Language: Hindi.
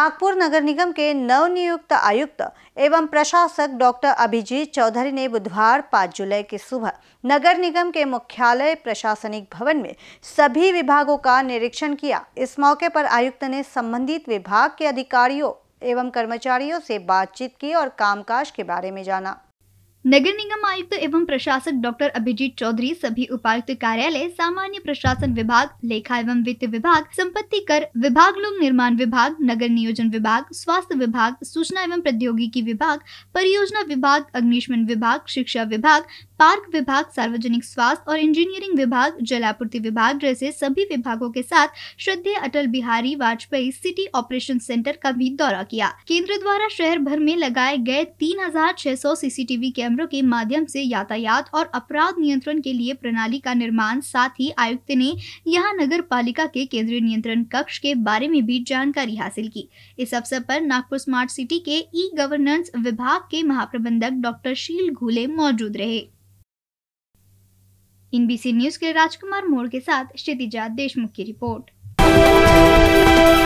नागपुर नगर निगम के नवनियुक्त आयुक्त एवं प्रशासक डॉक्टर अभिजीत चौधरी ने बुधवार 5 जुलाई की सुबह नगर निगम के मुख्यालय प्रशासनिक भवन में सभी विभागों का निरीक्षण किया इस मौके पर आयुक्त ने संबंधित विभाग के अधिकारियों एवं कर्मचारियों से बातचीत की और कामकाज के बारे में जाना नगर निगम आयुक्त एवं प्रशासक डॉक्टर अभिजीत चौधरी सभी उपायुक्त कार्यालय सामान्य प्रशासन विभाग लेखा एवं वित्त विभाग संपत्ति कर विभाग लोक निर्माण विभाग नगर नियोजन विभाग स्वास्थ्य विभाग सूचना एवं प्रौद्योगिकी विभाग परियोजना विभाग अग्निशमन विभाग शिक्षा विभाग पार्क विभाग सार्वजनिक स्वास्थ्य और इंजीनियरिंग विभाग जलापूर्ति विभाग जैसे सभी विभागों के साथ श्रद्धेय Atal Bihari Vajpayee city operation centre का भी दौरा किया केंद्र द्वारा शहर भर में लगाए गए तीन हजार सीसीटीवी कैमरे कैमरों के माध्यम से यातायात और अपराध नियंत्रण के लिए प्रणाली का निर्माण साथ ही आयुक्त ने यहाँ नगर पालिका के केंद्रीय नियंत्रण कक्ष के बारे में भी जानकारी हासिल की इस अवसर पर नागपुर स्मार्ट सिटी के ई गवर्नेंस विभाग के महाप्रबंधक डॉक्टर शील घूले मौजूद रहे इन न्यूज के राजकुमार मोड़ के साथ क्षितिजा देशमुख की रिपोर्ट